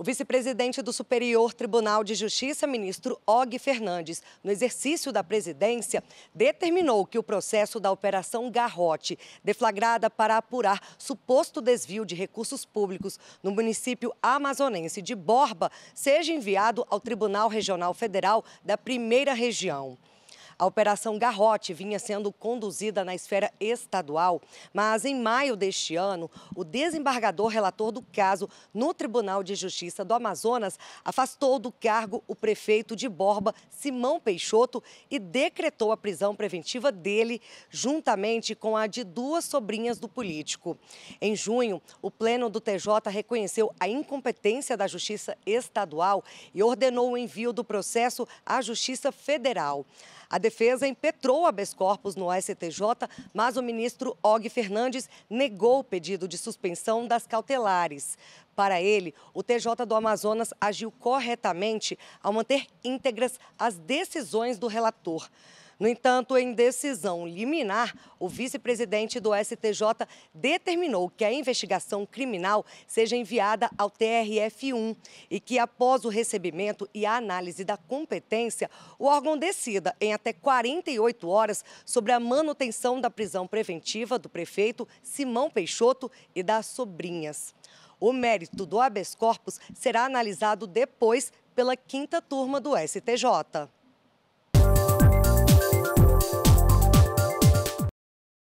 O vice-presidente do Superior Tribunal de Justiça, ministro Og Fernandes, no exercício da presidência, determinou que o processo da Operação Garrote, deflagrada para apurar suposto desvio de recursos públicos no município amazonense de Borba, seja enviado ao Tribunal Regional Federal da Primeira Região. A Operação Garrote vinha sendo conduzida na esfera estadual, mas em maio deste ano, o desembargador relator do caso no Tribunal de Justiça do Amazonas afastou do cargo o prefeito de Borba, Simão Peixoto, e decretou a prisão preventiva dele, juntamente com a de duas sobrinhas do político. Em junho, o Pleno do TJ reconheceu a incompetência da Justiça Estadual e ordenou o envio do processo à Justiça Federal. A defesa impetrou habeas corpus no STJ, mas o ministro Og Fernandes negou o pedido de suspensão das cautelares. Para ele, o TJ do Amazonas agiu corretamente ao manter íntegras as decisões do relator. No entanto, em decisão liminar, o vice-presidente do STJ determinou que a investigação criminal seja enviada ao TRF1 e que, após o recebimento e a análise da competência, o órgão decida em até 48 horas sobre a manutenção da prisão preventiva do prefeito Simão Peixoto e das sobrinhas. O mérito do habeas corpus será analisado depois pela quinta turma do STJ.